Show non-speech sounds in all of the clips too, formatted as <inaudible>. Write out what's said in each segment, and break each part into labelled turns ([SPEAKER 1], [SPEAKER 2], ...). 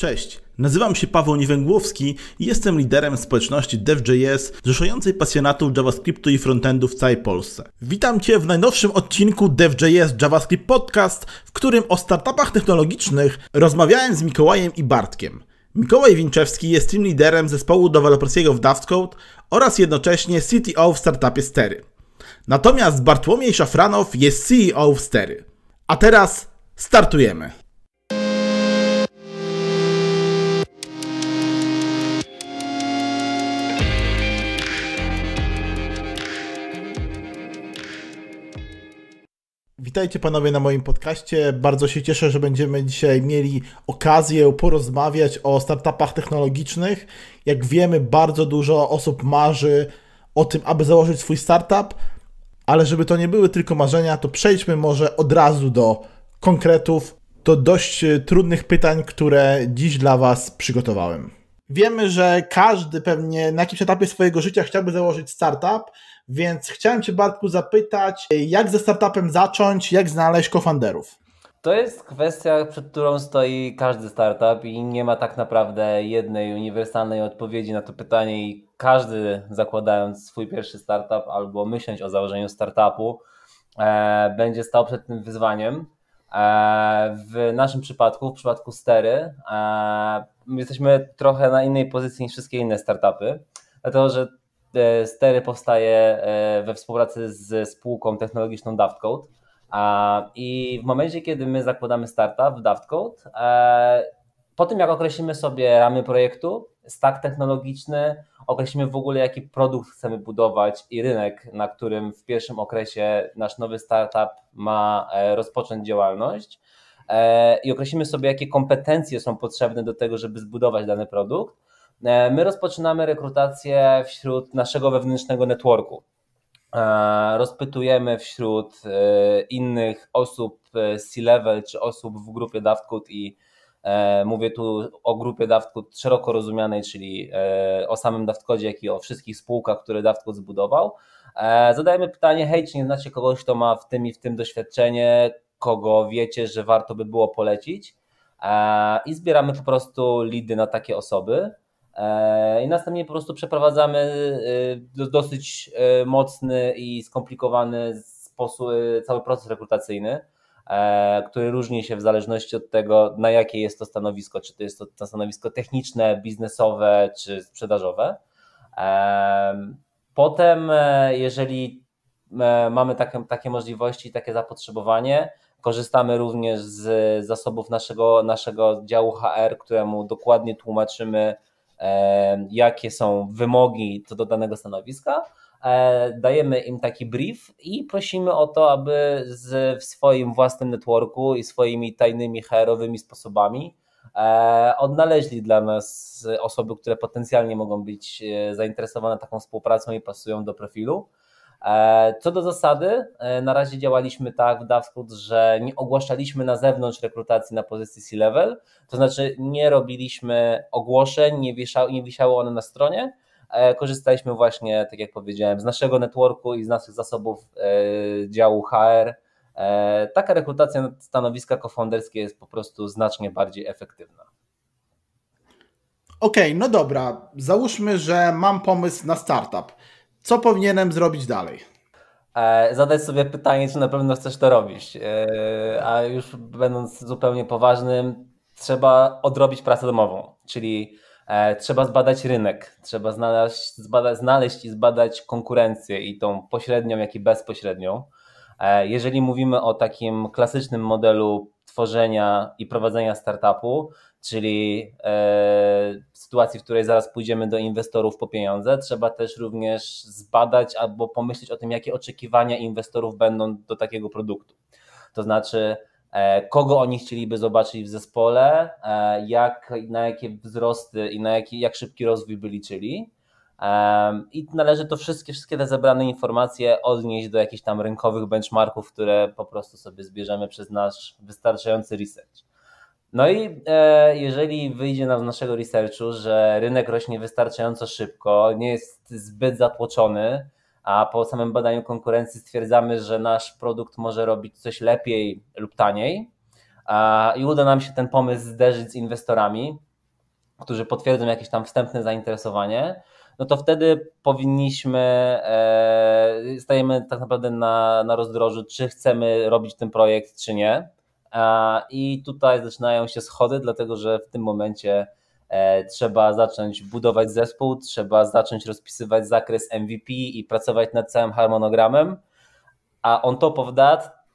[SPEAKER 1] Cześć, nazywam się Paweł Niewęgłowski i jestem liderem społeczności Dev.js zrzeszającej pasjonatów JavaScriptu i frontendu w całej Polsce. Witam Cię w najnowszym odcinku Dev.js JavaScript Podcast, w którym o startupach technologicznych rozmawiałem z Mikołajem i Bartkiem. Mikołaj Winczewski jest team liderem zespołu deweloperskiego w DaftCode oraz jednocześnie CTO w startupie Stery. Natomiast Bartłomiej Szafranow jest CEO w Stery. A teraz startujemy! Witajcie panowie na moim podcaście. Bardzo się cieszę, że będziemy dzisiaj mieli okazję porozmawiać o startupach technologicznych. Jak wiemy, bardzo dużo osób marzy o tym, aby założyć swój startup, ale żeby to nie były tylko marzenia, to przejdźmy może od razu do konkretów, do dość e, trudnych pytań, które dziś dla was przygotowałem. Wiemy, że każdy pewnie na jakimś etapie swojego życia chciałby założyć startup więc chciałem Cię, Bartku, zapytać, jak ze startupem zacząć, jak znaleźć kofanderów?
[SPEAKER 2] To jest kwestia, przed którą stoi każdy startup i nie ma tak naprawdę jednej uniwersalnej odpowiedzi na to pytanie i każdy zakładając swój pierwszy startup albo myśląc o założeniu startupu e, będzie stał przed tym wyzwaniem. E, w naszym przypadku, w przypadku Stery, e, jesteśmy trochę na innej pozycji niż wszystkie inne startupy, dlatego że Stery powstaje e, we współpracy z spółką technologiczną DaftCode. I w momencie, kiedy my zakładamy startup w DaftCode, e, po tym jak określimy sobie ramy projektu, stack technologiczny, określimy w ogóle jaki produkt chcemy budować i rynek, na którym w pierwszym okresie nasz nowy startup ma e, rozpocząć działalność i określimy sobie jakie kompetencje są potrzebne do tego, żeby zbudować dany produkt E, my rozpoczynamy rekrutację wśród naszego wewnętrznego networku. E, rozpytujemy wśród e, innych osób C-level czy osób w grupie DaftCut i mówię tu o grupie DaftCut szeroko rozumianej, czyli o samym DaftCodzie, jak i o wszystkich spółkach, które DaftCut zbudował. Zadajemy pytanie, hej, czy nie znacie kogoś, kto ma w tym i w tym doświadczenie, kogo wiecie, że warto by było polecić? I zbieramy po prostu lidy na takie osoby. E, I następnie po prostu przeprowadzamy e, dosyć e, mocny i skomplikowany sposób, cały proces rekrutacyjny, który różni się w zależności od tego, na jakie jest to stanowisko, czy to jest to stanowisko techniczne, biznesowe, czy sprzedażowe. Potem, jeżeli mamy takie, takie możliwości i takie zapotrzebowanie, Korzystamy również z zasobów naszego, naszego działu HR, któremu dokładnie tłumaczymy, jakie są wymogi co do danego stanowiska. E, dajemy im taki brief i prosimy o to, aby z, w swoim własnym networku i swoimi tajnymi HR-owymi sposobami e, odnaleźli dla nas osoby, które potencjalnie mogą być e, zainteresowane taką współpracą i pasują do profilu. E, co do zasady, e, na razie działaliśmy tak w Dawskud, że nie ogłaszaliśmy na zewnątrz rekrutacji na pozycji C-level, to znaczy nie robiliśmy ogłoszeń, nie, wieszały, nie wisiały one na stronie. E, korzystaliśmy właśnie, tak jak powiedziałem, z naszego networku i z naszych zasobów działu HR. Taka rekrutacja na stanowiska kofonderskie jest po prostu znacznie bardziej efektywna.
[SPEAKER 1] Okej, okay, no dobra. Załóżmy, że mam pomysł na startup co powinienem zrobić dalej? E,
[SPEAKER 2] zadać sobie pytanie, czy na pewno chcesz to robić. E, a już będąc zupełnie poważnym, trzeba odrobić pracę domową, czyli e, trzeba zbadać rynek, trzeba znaleźć, znaleźć i zbadać konkurencję i tą pośrednią, jak i bezpośrednią. Jeżeli mówimy o takim klasycznym modelu tworzenia i prowadzenia startupu, czyli sytuacji, w której zaraz pójdziemy do inwestorów po pieniądze, trzeba też również zbadać albo pomyśleć o tym, jakie oczekiwania inwestorów będą do takiego produktu. To znaczy, e, kogo oni chcieliby zobaczyć w zespole, e, jak, na jakie wzrosty i na jaki, jak szybki rozwój by liczyli. I należy to wszystkie, wszystkie te zebrane informacje odnieść do jakichś tam rynkowych benchmarków, które po prostu sobie zbierzemy przez nasz wystarczający research. No i e, jeżeli wyjdzie nam z naszego researchu, że rynek rośnie wystarczająco szybko, nie jest zbyt zatłoczony, a po samym badaniu konkurencji stwierdzamy, że nasz produkt może robić coś lepiej lub taniej, a, i uda nam się ten pomysł zderzyć z inwestorami, którzy potwierdzą jakieś tam wstępne zainteresowanie, no to wtedy powinniśmy, e, stajemy tak naprawdę na, na rozdrożu, czy chcemy robić ten projekt, czy nie. E, I tutaj zaczynają się schody, dlatego że w tym momencie e, trzeba zacząć budować zespół, trzeba zacząć rozpisywać zakres MVP i pracować nad całym harmonogramem. A on to of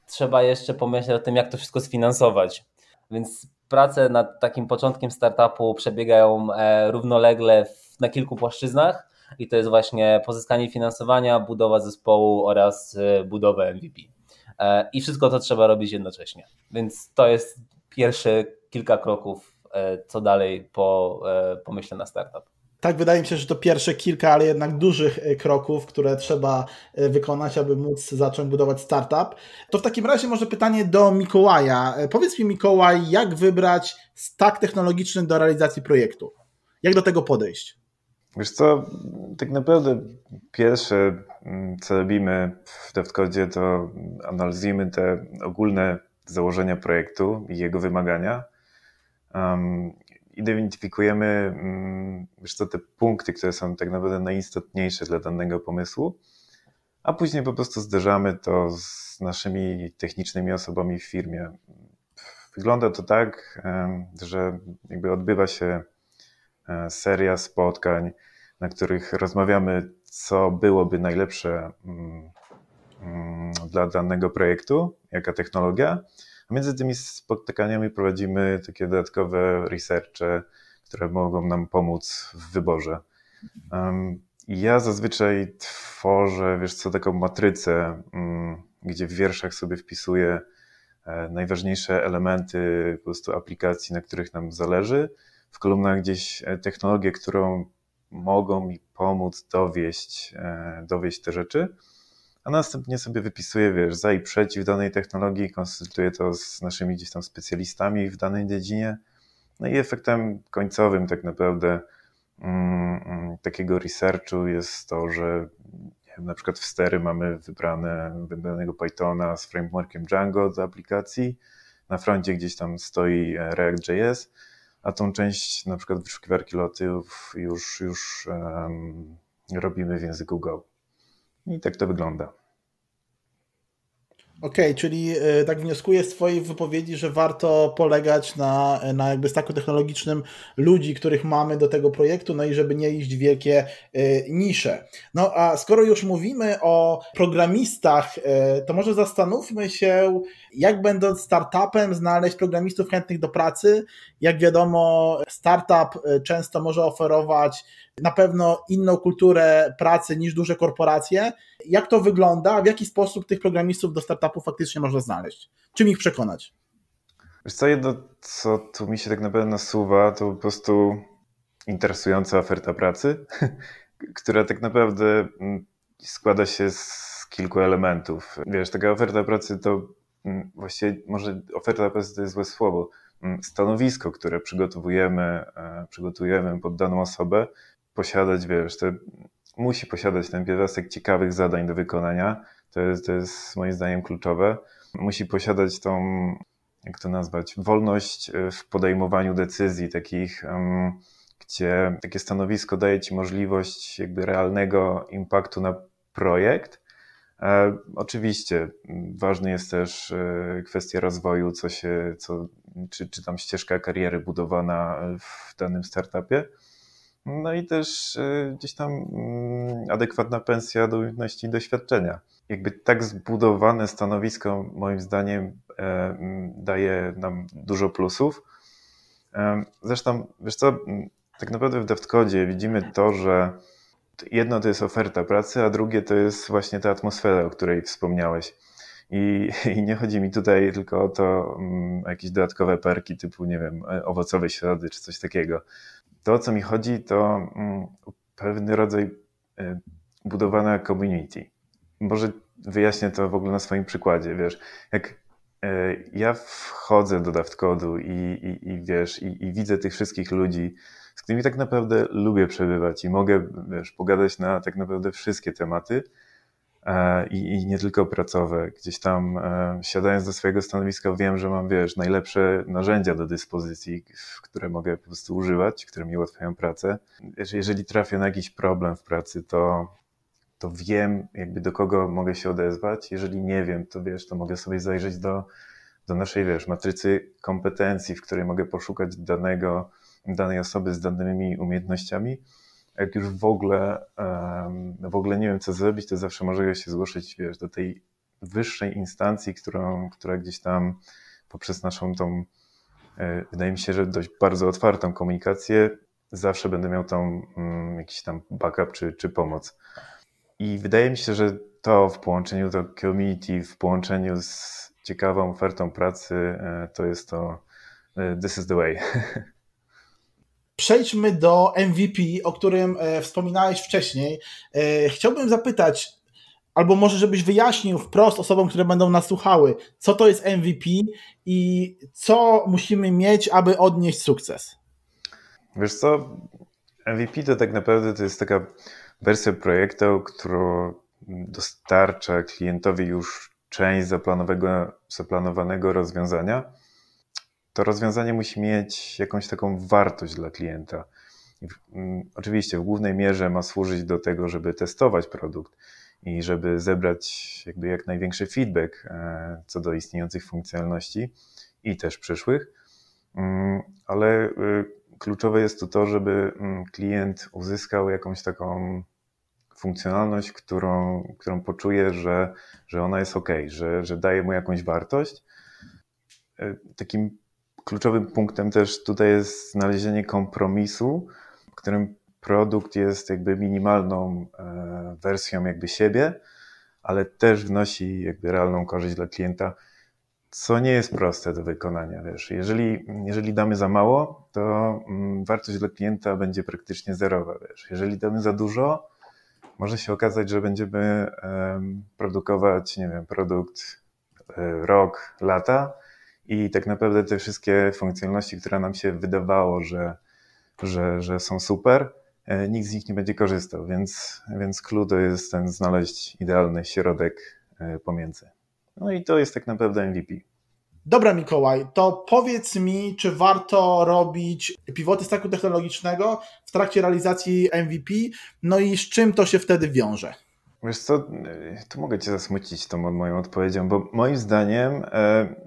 [SPEAKER 2] trzeba jeszcze pomyśleć o tym, jak to wszystko sfinansować. Więc prace nad takim początkiem startupu przebiegają e, równolegle na kilku płaszczyznach i to jest właśnie pozyskanie finansowania, budowa zespołu oraz budowa MVP. E, i wszystko to trzeba robić jednocześnie. Więc to jest pierwsze kilka kroków, e, co dalej po e, pomyśle na startup.
[SPEAKER 1] Tak, wydaje mi się, że to pierwsze kilka, ale jednak dużych kroków, które trzeba wykonać, aby móc zacząć budować startup. To w takim razie może pytanie do Mikołaja. Powiedz mi, Mikołaj, jak wybrać stack technologiczny do realizacji projektu? Jak do tego podejść?
[SPEAKER 3] Wiesz co, tak naprawdę pierwsze, mm, co robimy w DevCodzie, to analizujemy te ogólne założenia projektu i jego wymagania. Um, identyfikujemy mm, wiesz co, te punkty, które są tak naprawdę najistotniejsze dla danego pomysłu, a później po prostu zderzamy to z naszymi technicznymi osobami w firmie. Wygląda to tak, że jakby odbywa się E, seria spotkań, na których rozmawiamy, co byłoby najlepsze mm, mm, dla danego projektu, jaka technologia. A między tymi spotkaniami prowadzimy takie dodatkowe researche, które mogą nam pomóc w wyborze. Ja zazwyczaj tworzę, wiesz co, taką matrycę, mm, gdzie w wierszach sobie wpisuję e, najważniejsze elementy po prostu aplikacji, na których nam zależy w kolumnach gdzieś e, technologię, którą mogą mi pomóc dowieść, e, dowieść te rzeczy, a następnie sobie wypisuję, wiesz, za i przeciw danej technologii, konsultuję to z naszymi gdzieś tam specjalistami w danej dziedzinie. No i efektem końcowym tak naprawdę mm, mm takiego researchu jest to, że na przykład w stery mamy wybrane, wybranego Pythona z frameworkiem Django do aplikacji, na froncie gdzieś tam stoi e, React.js, a tą część na przykład wyszukiwarki lotów już, już um, robimy w języku Go. I tak to wygląda.
[SPEAKER 1] Okej, okay, czyli e, tak wnioskuję z Twojej wypowiedzi, że warto polegać na, e, na jakby staku technologicznym ludzi, których mamy do tego projektu, no i żeby nie iść w wielkie e, nisze. No a skoro już mówimy o programistach, to może zastanówmy się, jak będąc startupem znaleźć programistów chętnych do pracy. Jak wiadomo, startup często może oferować na pewno inną kulturę pracy niż duże korporacje. Jak to wygląda? W jaki sposób tych programistów do startupu faktycznie można znaleźć? Czym ich przekonać?
[SPEAKER 3] Wiesz co, jedno, co tu mi się tak naprawdę nasuwa, to po prostu interesująca oferta pracy, <laughs> która tak naprawdę mm, składa się z kilku elementów. Wiesz, taka oferta pracy to mm, właściwie może oferta pracy to jest złe słowo. Mm, stanowisko, które przygotowujemy, e, przygotujemy pod daną osobę, posiadać, wiesz, te, musi posiadać ten pierwiastek ciekawych zadań do wykonania. To jest, to jest moim zdaniem kluczowe. Musi posiadać tą, jak to nazwać, wolność e, w podejmowaniu decyzji takich, gdzie takie stanowisko daje ci możliwość jakby realnego impaktu na projekt. E, oczywiście ważna jest też e, kwestia rozwoju, co się, co, czy, czy tam ścieżka kariery budowana w danym startupie. No i też e, gdzieś tam mm, adekwatna pensja do umiejętności i doświadczenia. Jakby tak zbudowane stanowisko, moim zdaniem, e, daje nam dużo plusów. E, zresztą, wiesz co, tak naprawdę w DevCodzie widzimy to, że jedno to jest oferta pracy, a drugie to jest właśnie ta atmosfera, o której wspomniałeś. I, <laughs> I, nie chodzi mi tutaj tylko o to, um, jakieś dodatkowe perki typu, nie wiem, owocowe środy czy coś takiego to, o co mi chodzi, to mm, pewny rodzaj y, budowania community. Może wyjaśnię to w ogóle na swoim przykładzie. Wiesz, jak y, ja wchodzę do DaftCodu i, i, i, wiesz, i, i, widzę tych wszystkich ludzi, z którymi tak naprawdę lubię przebywać i mogę, wiesz, pogadać na tak naprawdę wszystkie tematy, E, i, i nie tylko pracowe. Gdzieś tam e, siadając do swojego stanowiska wiem, że mam, wiesz, najlepsze narzędzia do dyspozycji, które mogę po prostu używać, które mi ułatwiają pracę. Jeżeli trafię na jakiś problem w pracy, to to wiem, jakby do kogo mogę się odezwać. Jeżeli nie wiem, to wiesz, to mogę sobie zajrzeć do, do naszej, wiesz, matrycy kompetencji, w której mogę poszukać danego, danej osoby z danymi umiejętnościami jak już w ogóle, w ogóle nie wiem, co zrobić, to zawsze może się zgłosić wiesz, do tej wyższej instancji, którą, która gdzieś tam poprzez naszą tą, e, wydaje mi się, że dość bardzo otwartą komunikację, zawsze będę miał tam mm, jakiś tam backup czy, czy pomoc. I wydaje mi się, że to w połączeniu do community, w połączeniu z ciekawą ofertą pracy, e, to jest to e, this is the way. <laughs>
[SPEAKER 1] Przejdźmy do MVP, o którym e, wspominałeś wcześniej. E, chciałbym zapytać, albo może żebyś wyjaśnił wprost osobom, które będą nas słuchały, co to jest MVP i co musimy mieć, aby odnieść sukces.
[SPEAKER 3] Wiesz co, MVP to tak naprawdę to jest taka wersja projektu, którą dostarcza klientowi już część zaplanowanego rozwiązania to rozwiązanie musi mieć jakąś taką wartość dla klienta. Mm, oczywiście w głównej mierze ma służyć do tego, żeby testować produkt i żeby zebrać jakby jak największy feedback e, co do istniejących funkcjonalności i też przyszłych, mm, ale y, kluczowe jest to, żeby mm, klient uzyskał jakąś taką funkcjonalność, którą, którą poczuje, że, że ona jest ok, że, że daje mu jakąś wartość. E, takim Kluczowym punktem też tutaj jest znalezienie kompromisu, w którym produkt jest jakby minimalną e, wersją jakby siebie, ale też wnosi jakby realną korzyść dla klienta, co nie jest proste do wykonania, wiesz. Jeżeli, jeżeli damy za mało, to mm, wartość dla klienta będzie praktycznie zerowa, wiesz. Jeżeli damy za dużo, może się okazać, że będziemy produkować, nie wiem, produkt e, rok, lata, i tak naprawdę te wszystkie funkcjonalności, które nam się wydawało, że, że, że są super, e, nikt z nich nie będzie korzystał, więc, więc clue to jest ten znaleźć idealny środek e, pomiędzy. No i to jest tak naprawdę MVP. Dobra, Mikołaj, to
[SPEAKER 1] powiedz mi, czy warto robić pivoty staku technologicznego w trakcie realizacji MVP, no i z czym to się wtedy wiąże?
[SPEAKER 3] Wiesz co, y, tu mogę Cię zasmucić tą moją odpowiedzią, bo moim zdaniem, e,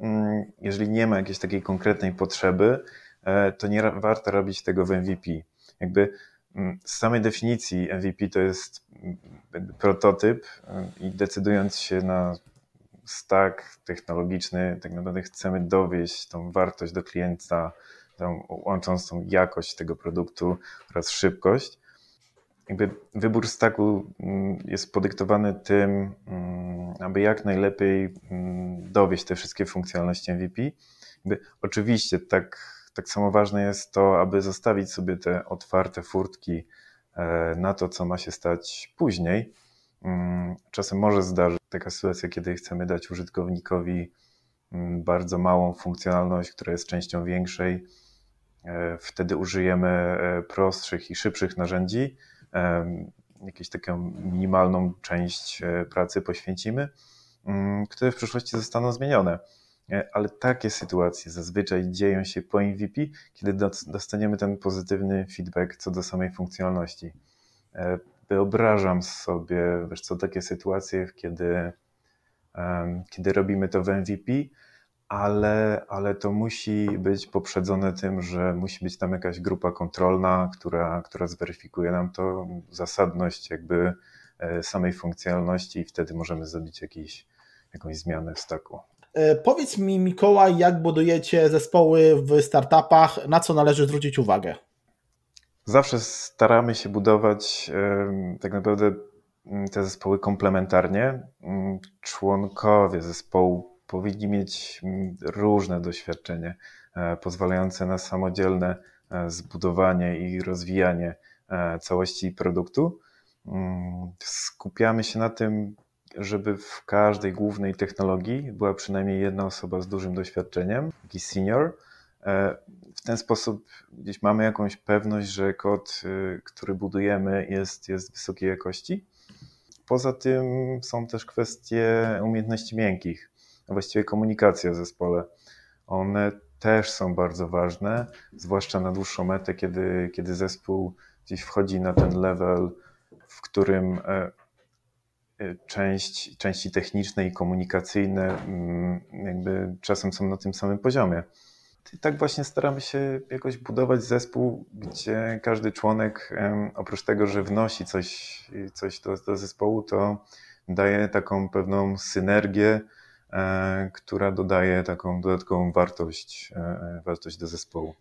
[SPEAKER 3] mm, jeżeli nie ma jakiejś takiej konkretnej potrzeby, e, to nie warto robić tego w MVP. Jakby mm, z samej definicji MVP to jest mm, prototyp y, i decydując się na stack technologiczny, tak naprawdę chcemy dowieść tą wartość do klienta, tą, łącząc tą jakość tego produktu oraz szybkość jakby wybór staku mm, jest podyktowany tym, mm, aby jak najlepiej mm, dowieść te wszystkie funkcjonalności MVP. Jakby oczywiście tak, tak samo ważne jest to, aby zostawić sobie te otwarte furtki e, na to, co ma się stać później. Czasem może zdarzyć taka sytuacja, kiedy chcemy dać użytkownikowi bardzo małą funkcjonalność, która jest częścią większej. E, wtedy użyjemy e, prostszych i szybszych narzędzi, jakąś taką minimalną część e, pracy poświęcimy, mm, które w przyszłości zostaną zmienione. E, ale takie sytuacje zazwyczaj dzieją się po MVP, kiedy dostaniemy ten pozytywny feedback co do samej funkcjonalności. E, wyobrażam sobie, wiesz co, takie sytuacje, kiedy, kiedy robimy to w MVP, ale, ale to musi być poprzedzone tym, że musi być tam jakaś grupa kontrolna, która, która zweryfikuje nam to zasadność jakby e, samej funkcjonalności i wtedy możemy zrobić jakiś, jakąś zmianę w staku.
[SPEAKER 1] E, powiedz mi, Mikołaj, jak budujecie zespoły w startupach, na co należy zwrócić uwagę?
[SPEAKER 3] Zawsze staramy się budować e, tak naprawdę mm, te zespoły komplementarnie. Mm, członkowie zespołu powinni mieć różne doświadczenie e, pozwalające na samodzielne e, zbudowanie i rozwijanie e, całości produktu. Mm, skupiamy się na tym, żeby w każdej głównej technologii była przynajmniej jedna osoba z dużym doświadczeniem, jakiś senior. W ten sposób gdzieś mamy jakąś pewność, że kod, y, który budujemy, jest, jest wysokiej jakości. Poza tym są też kwestie umiejętności miękkich a właściwie komunikacja w zespole. One też są bardzo ważne, zwłaszcza na dłuższą metę, kiedy, kiedy zespół gdzieś wchodzi na ten level, w którym e, e, część, części techniczne i komunikacyjne mm, jakby czasem są na tym samym poziomie. I tak właśnie staramy się jakoś budować zespół, gdzie każdy członek oprócz tego, że wnosi coś, coś do, do zespołu, to daje taką pewną synergię, E, która dodaje taką dodatkową wartość, e, e, wartość do zespołu.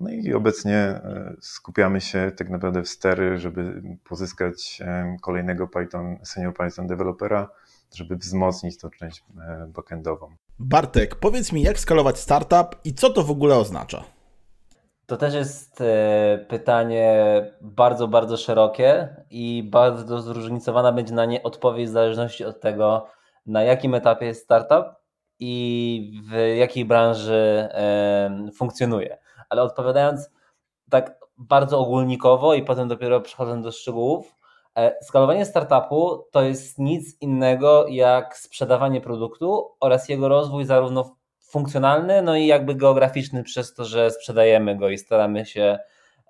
[SPEAKER 3] No i obecnie skupiamy się tak naprawdę w stery, żeby pozyskać kolejnego Python, senior Python dewelopera, żeby wzmocnić tą część backendową. Bartek, powiedz mi, jak skalować startup i co
[SPEAKER 1] to w ogóle oznacza?
[SPEAKER 2] To też jest pytanie bardzo, bardzo szerokie i bardzo zróżnicowana będzie na nie odpowiedź w zależności od tego, na jakim etapie jest startup i w jakiej branży funkcjonuje. Ale odpowiadając tak bardzo ogólnikowo i potem dopiero przechodząc do szczegółów, e, skalowanie startupu to jest nic innego jak sprzedawanie produktu oraz jego rozwój zarówno funkcjonalny, no i jakby geograficzny przez to, że sprzedajemy go i staramy się,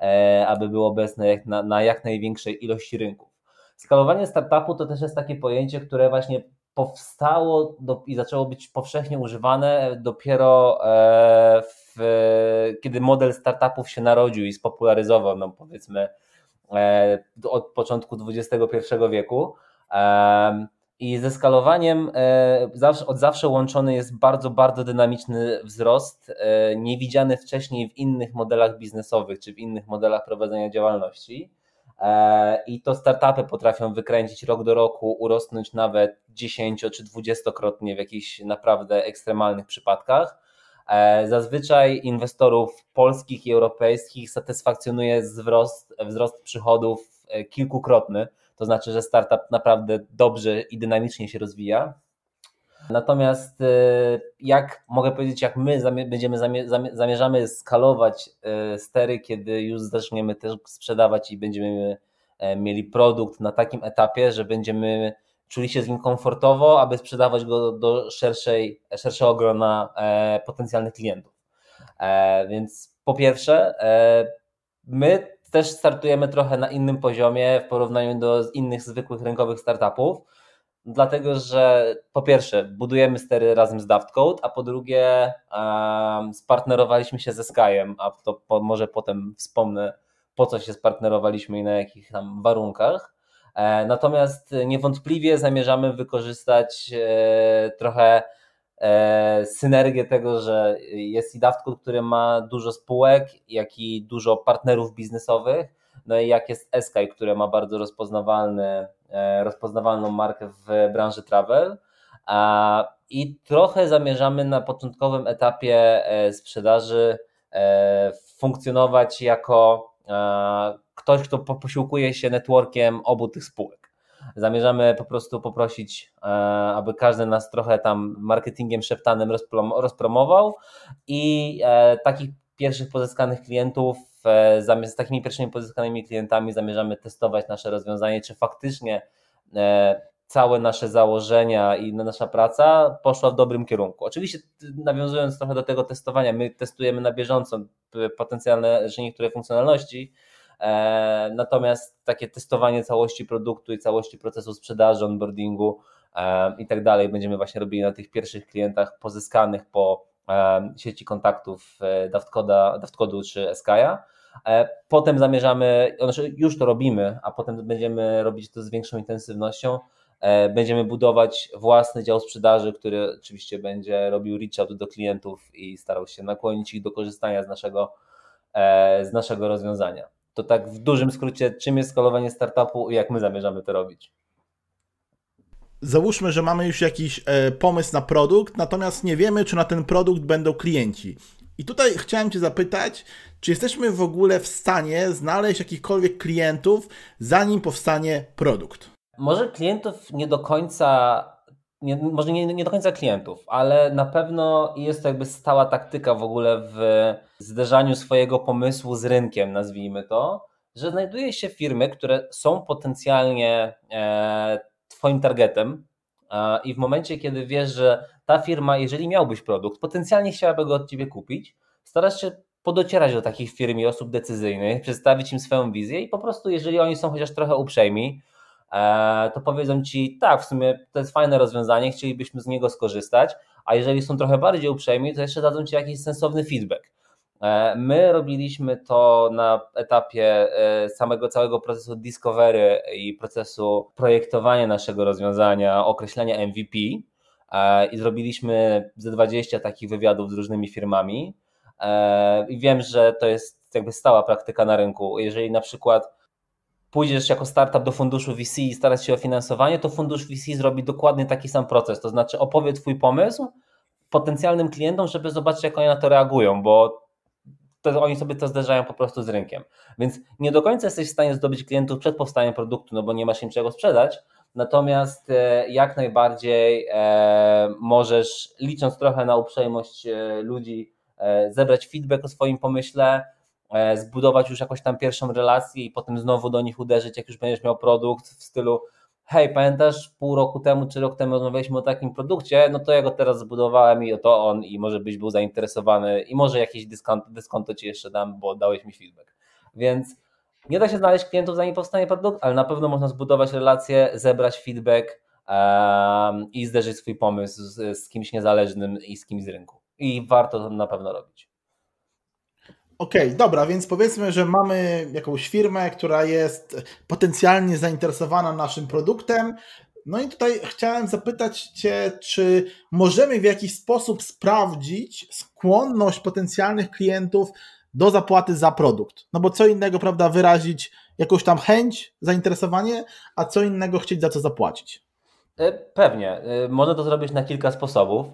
[SPEAKER 2] e, aby było obecny na jak największej ilości rynków. Skalowanie startupu to też jest takie pojęcie, które właśnie powstało do, i zaczęło być powszechnie używane dopiero e, w, kiedy model startupów się narodził i spopularyzował, no powiedzmy, e, od początku XXI wieku. E, I ze skalowaniem od zawsze łączony jest bardzo, bardzo dynamiczny wzrost, niewidziany wcześniej w innych modelach biznesowych czy w innych modelach prowadzenia działalności. E, I to startupy potrafią wykręcić rok do roku, urosnąć nawet 10 czy 20-krotnie w jakichś naprawdę ekstremalnych przypadkach. E, zazwyczaj inwestorów polskich i europejskich satysfakcjonuje wzrost, wzrost przychodów e, kilkukrotny, to znaczy, że startup naprawdę dobrze i dynamicznie się rozwija. Natomiast y, jak mogę powiedzieć, jak my będziemy zamierzamy skalować y, stery, kiedy już zaczniemy też sprzedawać i będziemy e, mieli produkt na takim etapie, że będziemy czuli się z nim komfortowo, aby sprzedawać go do szerszej, szerszego grona e, potencjalnych klientów. E, więc po pierwsze, my też startujemy trochę na innym poziomie w porównaniu do innych zwykłych rynkowych startupów dlatego że po pierwsze budujemy stery razem z Daft Code, a po drugie um, spartnerowaliśmy się ze Skyem, a to po, może potem wspomnę po co się spartnerowaliśmy i na jakich tam warunkach. E, natomiast niewątpliwie zamierzamy wykorzystać e, trochę e, synergię tego, że jest i Daft Code, który ma dużo spółek, jak i dużo partnerów biznesowych, no i jak jest Eskaj, które ma bardzo rozpoznawalny, e, rozpoznawalną markę w branży travel. I trochę zamierzamy na początkowym etapie e, sprzedaży e, funkcjonować jako ktoś, kto posiłkuje się networkiem obu tych spółek. Zamierzamy po prostu poprosić, aby każdy nas trochę tam marketingiem szeptanym rozpromował i takich pierwszych pozyskanych klientów z takimi pierwszymi pozyskanymi klientami zamierzamy testować nasze rozwiązanie, czy faktycznie e, całe nasze założenia i nasza praca poszła w dobrym kierunku. Oczywiście nawiązując trochę do tego testowania, my testujemy na bieżąco potencjalne, że niektóre funkcjonalności, e, natomiast takie testowanie całości produktu i całości procesu sprzedaży, onboardingu e, i tak dalej będziemy właśnie robili na tych pierwszych klientach pozyskanych po sieci kontaktów DaftCoda, czy Sky'a. E, potem zamierzamy, znaczy już to robimy, a potem będziemy robić to z większą intensywnością. E, będziemy budować własny dział sprzedaży, który oczywiście będzie robił reach out do klientów i starał się nakłonić ich do korzystania z naszego, e, z naszego rozwiązania. To tak w dużym skrócie, czym jest skalowanie startupu i jak my zamierzamy to robić
[SPEAKER 1] załóżmy, że mamy już jakiś pomysł na produkt, natomiast nie wiemy, czy na ten produkt będą klienci. I tutaj chciałem Cię zapytać, czy jesteśmy w ogóle w stanie znaleźć jakichkolwiek klientów, zanim powstanie produkt?
[SPEAKER 2] Może klientów nie do końca, nie, może nie, nie do końca klientów, ale na pewno jest to jakby stała taktyka w ogóle w zderzaniu swojego pomysłu z rynkiem, nazwijmy to, że znajduje się firmy, które są potencjalnie e, Twoim targetem, i w momencie, kiedy wiesz, że ta firma, jeżeli miałbyś produkt, potencjalnie chciałaby go od ciebie kupić, starasz się podocierać do takich firm i osób decyzyjnych, przedstawić im swoją wizję i po prostu, jeżeli oni są chociaż trochę uprzejmi, e, to powiedzą ci, tak, w sumie to jest fajne rozwiązanie, chcielibyśmy z niego skorzystać, a jeżeli są trochę bardziej uprzejmi, to jeszcze dadzą ci jakiś sensowny feedback. E, my robiliśmy to na etapie e, samego całego procesu discovery i procesu projektowania naszego rozwiązania, określenia MVP e, i zrobiliśmy ze 20 takich wywiadów z różnymi firmami. I wiem, że to jest jakby stała praktyka na rynku. Jeżeli na przykład pójdziesz jako startup do funduszu VC i starasz się o finansowanie, to fundusz VC zrobi dokładnie taki sam proces. To znaczy opowie Twój pomysł potencjalnym klientom, żeby zobaczyć, jak oni na to reagują, bo to oni sobie to zderzają po prostu z rynkiem. Więc nie do końca jesteś w stanie zdobyć klientów przed powstaniem produktu, no bo nie masz im czego sprzedać. Natomiast e, jak najbardziej e, możesz, licząc trochę na uprzejmość e, ludzi, zebrać feedback o swoim pomyśle, zbudować już jakąś tam pierwszą relację i potem znowu do nich uderzyć, jak już będziesz miał produkt w stylu hej, pamiętasz pół roku temu czy rok temu rozmawialiśmy o takim produkcie, no to ja go teraz zbudowałem i oto on i może byś był zainteresowany i może jakiś dyskonto, dyskonto ci jeszcze dam, bo dałeś mi feedback. Więc nie da się znaleźć klientów zanim powstanie produkt, ale na pewno można zbudować relacje, zebrać feedback um, i zderzyć swój pomysł z, z kimś niezależnym i z kimś z rynku. I warto to na pewno robić.
[SPEAKER 1] Okej, okay, dobra, więc powiedzmy, że mamy jakąś firmę, która jest potencjalnie zainteresowana naszym produktem. No i tutaj chciałem zapytać Cię, czy możemy w jakiś sposób sprawdzić skłonność potencjalnych klientów do zapłaty za produkt? No bo co innego, prawda, wyrazić jakąś tam chęć, zainteresowanie, a co innego chcieć za co zapłacić?
[SPEAKER 2] E, pewnie. E, można to zrobić na kilka sposobów.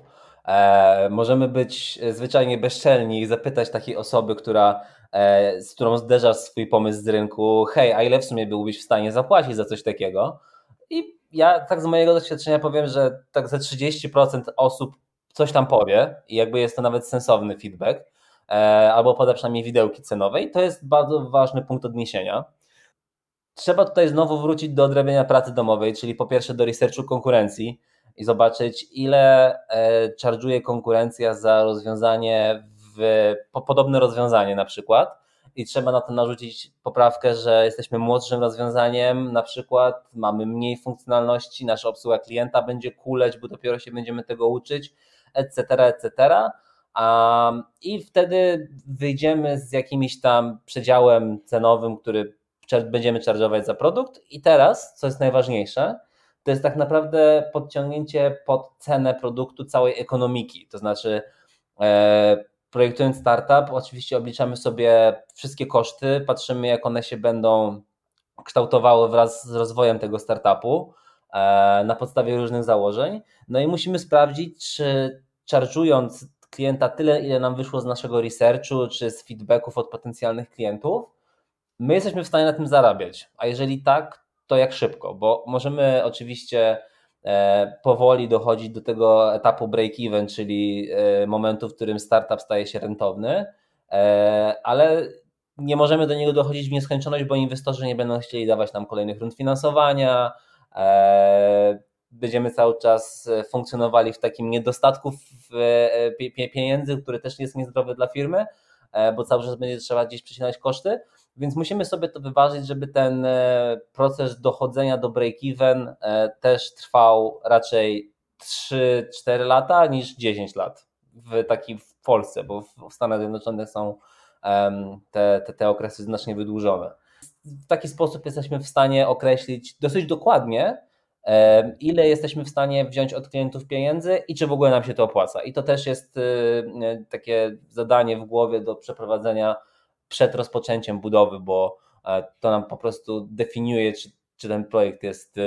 [SPEAKER 2] E, możemy być e, zwyczajnie bezczelni i zapytać takiej osoby, która, e, z którą zderzasz swój pomysł z rynku, hej, a ile w sumie byłbyś w stanie zapłacić za coś takiego? I ja tak z mojego doświadczenia powiem, że tak ze 30% osób coś tam powie i jakby jest to nawet sensowny feedback, e, albo poda przynajmniej widełki i To jest bardzo ważny punkt odniesienia. Trzeba tutaj znowu wrócić do odrabiania pracy domowej, czyli po pierwsze do researchu konkurencji, i zobaczyć, ile e, czarżuje konkurencja za rozwiązanie, w, po, podobne rozwiązanie na przykład. I trzeba na to narzucić poprawkę, że jesteśmy młodszym rozwiązaniem, na przykład mamy mniej funkcjonalności, nasza obsługa klienta będzie kuleć, bo dopiero się będziemy tego uczyć, etc., etc. Um, I wtedy wyjdziemy z jakimś tam przedziałem cenowym, który będziemy czarżować za produkt. I teraz, co jest najważniejsze, to jest tak naprawdę podciągnięcie pod cenę produktu całej ekonomiki. To znaczy, e, projektując startup, oczywiście obliczamy sobie wszystkie koszty, patrzymy, jak one się będą kształtowały wraz z rozwojem tego startupu e, na podstawie różnych założeń. No i musimy sprawdzić, czy charge'ując klienta tyle, ile nam wyszło z naszego researchu czy z feedbacków od potencjalnych klientów, my jesteśmy w stanie na tym zarabiać. A jeżeli tak, to, jak szybko, bo możemy oczywiście e, powoli dochodzić do tego etapu break-even, czyli e, momentu, w którym startup staje się rentowny, e, ale nie możemy do niego dochodzić w nieskończoność, bo inwestorzy nie będą chcieli dawać nam kolejnych rund finansowania. Będziemy cały czas funkcjonowali w takim niedostatku pieniędzy, który też jest niezdrowy dla firmy, bo cały czas będzie trzeba gdzieś przecinać koszty. Więc musimy sobie to wyważyć, żeby ten e, proces dochodzenia do break-even e, też trwał raczej 3-4 lata niż 10 lat w takiej w Polsce, bo w Stanach Zjednoczonych są te, te, te okresy znacznie wydłużone. W taki sposób jesteśmy w stanie określić dosyć dokładnie, ile jesteśmy w stanie wziąć od klientów pieniędzy i czy w ogóle nam się to opłaca. I to też jest e, takie zadanie w głowie do przeprowadzenia przed rozpoczęciem budowy, bo e, to nam po prostu definiuje, czy, czy ten projekt jest, e,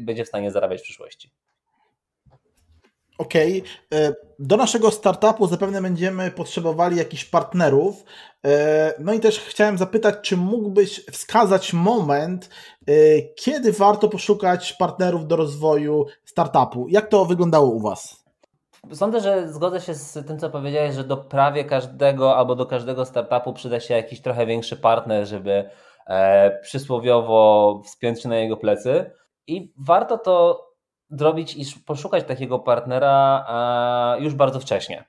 [SPEAKER 2] będzie w stanie zarabiać w przyszłości.
[SPEAKER 1] Okej. Okay. E, do naszego startupu zapewne będziemy potrzebowali jakichś partnerów. No i też chciałem zapytać, czy mógłbyś wskazać moment, kiedy warto poszukać partnerów do rozwoju startupu? Jak to wyglądało u Was?
[SPEAKER 2] Sądzę, że zgodzę się z tym, co powiedziałeś, że do prawie każdego albo do każdego startupu przyda się jakiś trochę większy partner, żeby e, przysłowiowo wspiąć się na jego plecy. I warto to zrobić i poszukać takiego partnera e, już bardzo wcześnie.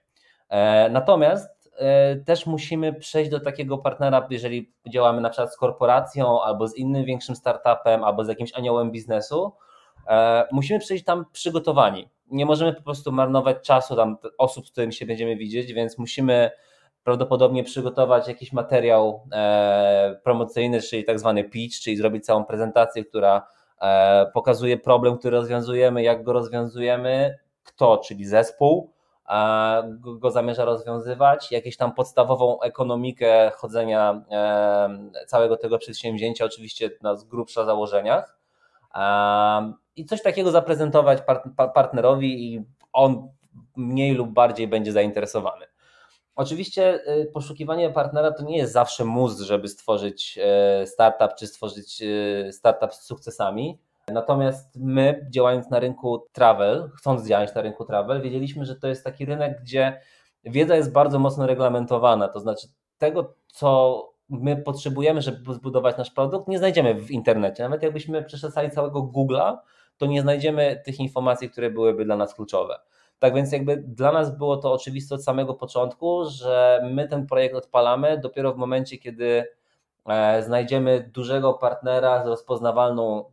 [SPEAKER 2] E, natomiast e, też musimy przejść do takiego partnera, jeżeli działamy na przykład z korporacją albo z innym większym startupem, albo z jakimś aniołem biznesu, E, musimy przyjść tam przygotowani. Nie możemy po prostu marnować czasu tam osób, z którymi się będziemy widzieć, więc musimy prawdopodobnie przygotować jakiś materiał e, promocyjny, czyli tak zwany pitch, czyli zrobić całą prezentację, która e, pokazuje problem, który rozwiązujemy, jak go rozwiązujemy, kto, czyli zespół, go zamierza rozwiązywać, jakieś tam podstawową ekonomikę chodzenia całego tego przedsięwzięcia, oczywiście na no, z grubsza założeniach i coś takiego zaprezentować partnerowi i on mniej lub bardziej będzie zainteresowany. Oczywiście y, poszukiwanie partnera to nie jest zawsze mózg, żeby stworzyć y, startup czy stworzyć y, startup z sukcesami. Natomiast my, działając na rynku travel, chcąc działać na rynku travel, wiedzieliśmy, że to jest taki rynek, gdzie wiedza jest bardzo mocno reglamentowana. To znaczy, tego, co my potrzebujemy, żeby zbudować nasz produkt, nie znajdziemy w internecie. Nawet jakbyśmy przeszacali całego Google'a, to nie znajdziemy tych informacji, które byłyby dla nas kluczowe. Tak więc jakby dla nas było to oczywiste od samego początku, że my ten projekt odpalamy dopiero w momencie, kiedy e, znajdziemy dużego partnera z rozpoznawalną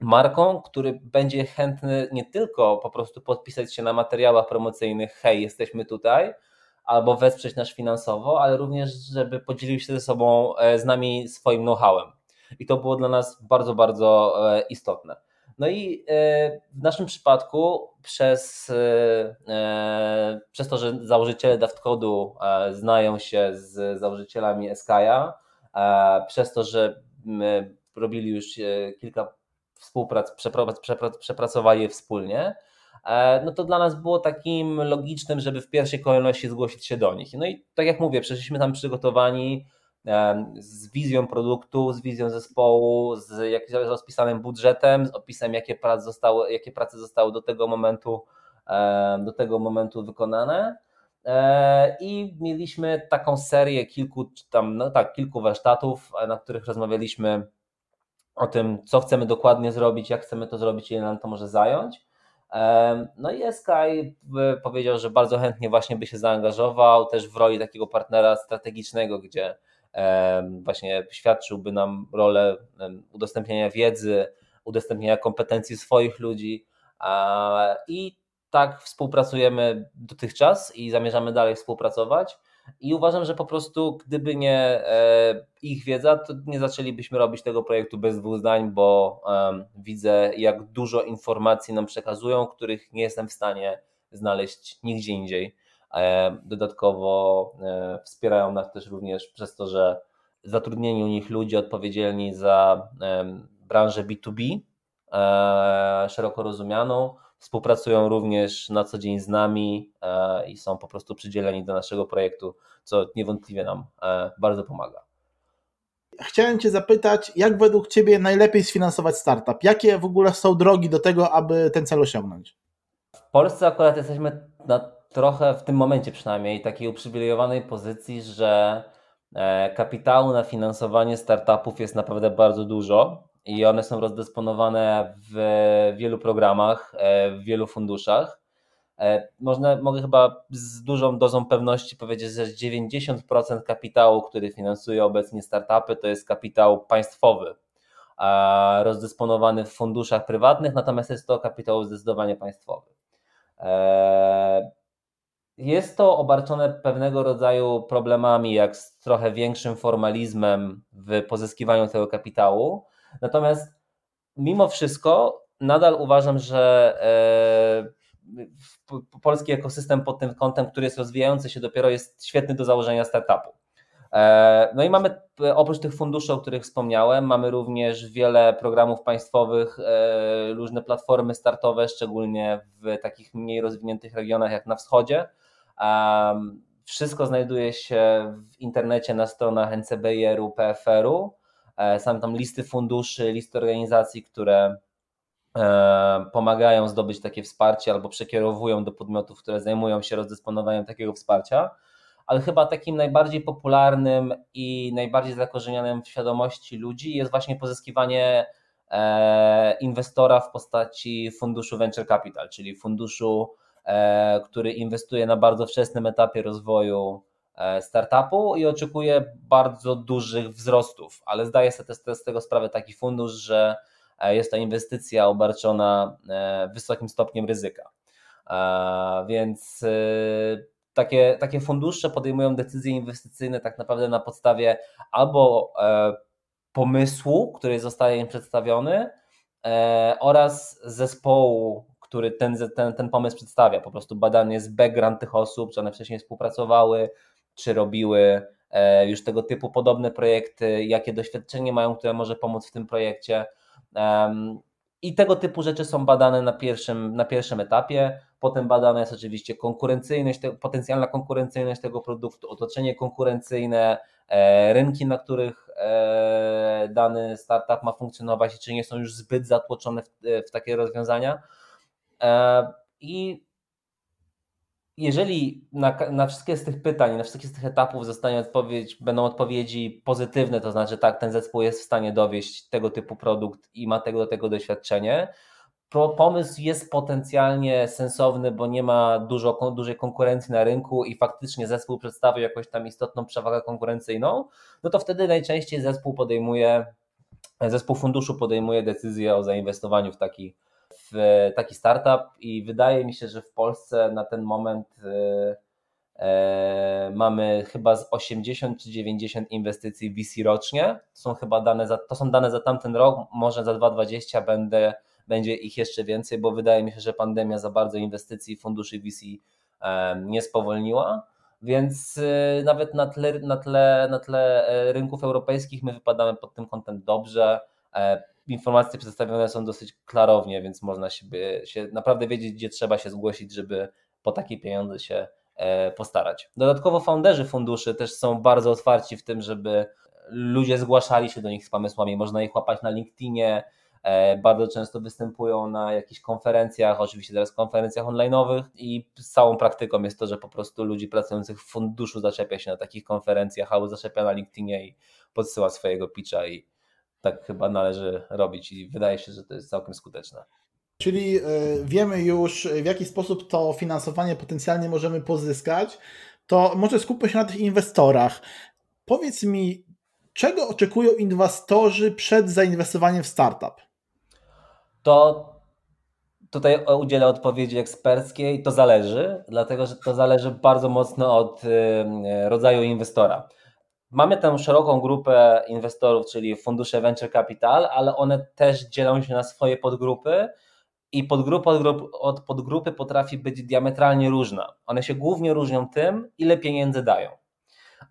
[SPEAKER 2] marką, który będzie chętny nie tylko po prostu podpisać się na materiałach promocyjnych, hej, jesteśmy tutaj, albo wesprzeć nas finansowo, ale również, żeby podzielił się ze sobą, e, z nami swoim know-howem. I to było dla nas bardzo, bardzo e, istotne. No i e, w naszym przypadku przez, e, e, przez to, że założyciele DaftCode'u znają się z założycielami SK'a, przez to, że robili już kilka współprac, przepracowali wspólnie, no to dla nas było takim logicznym, żeby w pierwszej kolejności zgłosić się do nich. No i tak jak mówię, przeszliśmy tam przygotowani, z wizją produktu, z wizją zespołu, z jakimś rozpisanym budżetem, z opisem, jakie, prace zostały, jakie prace zostały do tego momentu, do tego momentu wykonane. E, I mieliśmy taką serię kilku, tam, no tak, kilku warsztatów, e, na których rozmawialiśmy o tym, co chcemy dokładnie zrobić, jak chcemy to zrobić, ile nam to może zająć. No i Sky e, powiedział, że bardzo chętnie właśnie by się zaangażował też w roli takiego partnera strategicznego, gdzie właśnie świadczyłby nam rolę udostępniania wiedzy, udostępniania kompetencji swoich ludzi i tak współpracujemy dotychczas i zamierzamy dalej współpracować. I uważam, że po prostu gdyby nie e, ich wiedza, to nie zaczęlibyśmy robić tego projektu bez dwóch zdań, bo widzę, jak dużo informacji nam przekazują, których nie jestem w stanie znaleźć nigdzie indziej. E, dodatkowo e, wspierają nas też również przez to, że zatrudnieni u nich ludzie odpowiedzialni za e, branżę B2B, szeroko rozumianą. Współpracują również na co dzień z nami i są po prostu przydzieleni do naszego projektu, co niewątpliwie nam bardzo pomaga.
[SPEAKER 1] Chciałem Cię zapytać, jak według Ciebie najlepiej sfinansować startup? Jakie w ogóle są drogi do tego, aby ten cel osiągnąć?
[SPEAKER 2] W Polsce akurat jesteśmy na trochę w tym momencie przynajmniej takiej uprzywilejowanej pozycji, że e, kapitału na finansowanie startupów jest naprawdę bardzo dużo i one są rozdysponowane w wielu programach, e, w wielu funduszach. E, można, mogę chyba z dużą dozą pewności powiedzieć, że 90% kapitału, który finansuje obecnie startupy, to jest kapitał państwowy, rozdysponowany w funduszach prywatnych, natomiast jest to kapitał zdecydowanie państwowy. Jest to obarczone pewnego rodzaju problemami, jak z trochę większym formalizmem w pozyskiwaniu tego kapitału. Natomiast mimo wszystko nadal uważam, że e, polski ekosystem pod tym kątem, który jest rozwijający się dopiero, jest świetny do założenia startupu. E, no i mamy oprócz tych funduszy, o których wspomniałem, mamy również wiele programów państwowych, e, różne platformy startowe, szczególnie w takich mniej rozwiniętych regionach jak na wschodzie, wszystko znajduje się w internecie na stronach NCBR-u, PFR-u. E, są tam listy funduszy, listy organizacji, które e, pomagają zdobyć takie wsparcie albo przekierowują do podmiotów, które zajmują się rozdysponowaniem takiego wsparcia. Ale chyba takim najbardziej popularnym i najbardziej zakorzenionym w świadomości ludzi jest właśnie pozyskiwanie e, inwestora w postaci funduszu venture capital, czyli funduszu E, który inwestuje na bardzo wczesnym etapie rozwoju e, startupu i oczekuje bardzo dużych wzrostów, ale zdaje sobie z tego sprawę taki fundusz, że e, jest to inwestycja obarczona wysokim stopniem ryzyka. Więc takie, takie fundusze podejmują decyzje inwestycyjne tak naprawdę na podstawie albo pomysłu, który zostaje im przedstawiony, oraz zespołu który ten, ten, ten pomysł przedstawia. Po prostu badanie z background tych osób, czy one wcześniej współpracowały, czy robiły e, już tego typu podobne projekty, jakie doświadczenie mają, które może pomóc w tym projekcie. I tego typu rzeczy są badane na pierwszym, na pierwszym etapie. Potem badana jest oczywiście konkurencyjność, potencjalna konkurencyjność tego produktu, otoczenie konkurencyjne, e, rynki, na których e, dany startup ma funkcjonować i czy nie są już zbyt zatłoczone w, w takie rozwiązania. E, I jeżeli na, na, wszystkie z tych pytań, na wszystkie z tych etapów zostanie odpowiedź, będą odpowiedzi pozytywne, to znaczy tak, ten zespół jest w stanie dowieść tego typu produkt i ma tego do tego doświadczenie, pomysł jest potencjalnie sensowny, bo nie ma dużo, dużej konkurencji na rynku i faktycznie zespół przedstawił jakąś tam istotną przewagę konkurencyjną, no to wtedy najczęściej zespół podejmuje, zespół funduszu podejmuje decyzję o zainwestowaniu w taki w taki startup i wydaje mi się, że w Polsce na ten moment y, e, mamy chyba z 80 czy 90 inwestycji VC rocznie. To są chyba dane za, to są dane za tamten rok, może za 2020 będę, będzie ich jeszcze więcej, bo wydaje mi się, że pandemia za bardzo inwestycji funduszy VC e, nie spowolniła. Więc y, nawet na tle, na, tle, na tle e, rynków europejskich my wypadamy pod tym kątem dobrze informacje przedstawione są dosyć klarownie, więc można się, się naprawdę wiedzieć, gdzie trzeba się zgłosić, żeby po takie pieniądze się e, postarać. Dodatkowo founderzy funduszy też są bardzo otwarci w tym, żeby ludzie zgłaszali się do nich z pomysłami. Można ich łapać na LinkedInie, e, bardzo często występują na jakichś konferencjach, oczywiście teraz konferencjach online'owych i całą praktyką jest to, że po prostu ludzi pracujących w funduszu zaczepia się na takich konferencjach albo zaczepia na LinkedInie i podsyła swojego pitcha i tak chyba należy robić i wydaje się, że to jest całkiem skuteczne.
[SPEAKER 1] Czyli e, wiemy już, w jaki sposób to finansowanie potencjalnie możemy pozyskać, to może skupmy się na tych inwestorach. Powiedz mi, czego oczekują inwestorzy przed zainwestowaniem w startup?
[SPEAKER 2] To tutaj udzielę odpowiedzi eksperckiej. To zależy, dlatego że to zależy bardzo mocno od rodzaju inwestora. Mamy tę szeroką grupę inwestorów, czyli fundusze venture capital, ale one też dzielą się na swoje podgrupy i podgrupa od, grup, od podgrupy potrafi być diametralnie różna. One się głównie różnią tym, ile pieniędzy dają.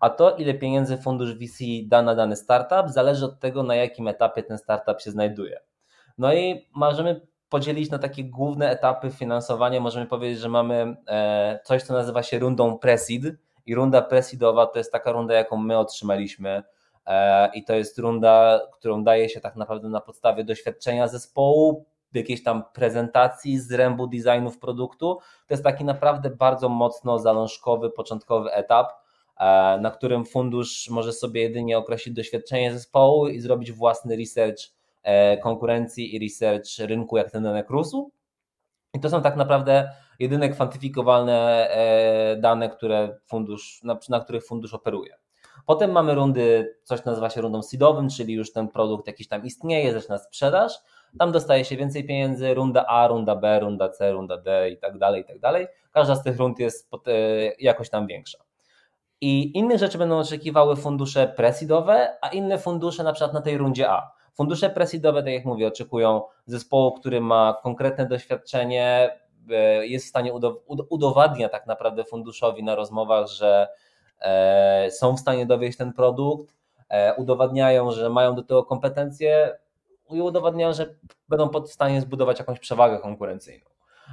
[SPEAKER 2] A to, ile pieniędzy fundusz VC da na dany startup, zależy od tego, na jakim etapie ten startup się znajduje. No i możemy podzielić na takie główne etapy finansowania. Możemy powiedzieć, że mamy e, coś, co nazywa się rundą Presid, i runda presidowa to jest taka runda, jaką my otrzymaliśmy. E, I to jest runda, którą daje się tak naprawdę na podstawie doświadczenia zespołu, jakiejś tam prezentacji, zrębu designów produktu. To jest taki naprawdę bardzo mocno zalążkowy, początkowy etap, e, na którym fundusz może sobie jedynie określić doświadczenie zespołu i zrobić własny research e, konkurencji i research rynku, jak ten rynek rósł. I to są tak naprawdę jedyne kwantyfikowalne e, dane, które fundusz, na, na których fundusz operuje. Potem mamy rundy, coś nazywa się rundą seedowym, czyli już ten produkt jakiś tam istnieje, zaczyna sprzedaż, tam dostaje się więcej pieniędzy, runda A, runda B, runda C, runda D i tak dalej, i tak dalej. Każda z tych rund jest e, jakoś tam większa. I innych rzeczy będą oczekiwały fundusze presidowe, a inne fundusze na przykład na tej rundzie A. Fundusze presidowe, tak jak mówię, oczekują zespołu, który ma konkretne doświadczenie, E, jest w stanie udowadnia tak naprawdę funduszowi na rozmowach, że e, są w stanie dowieść ten produkt, e, udowadniają, że mają do tego kompetencje i udowadniają, że będą w stanie zbudować jakąś przewagę konkurencyjną.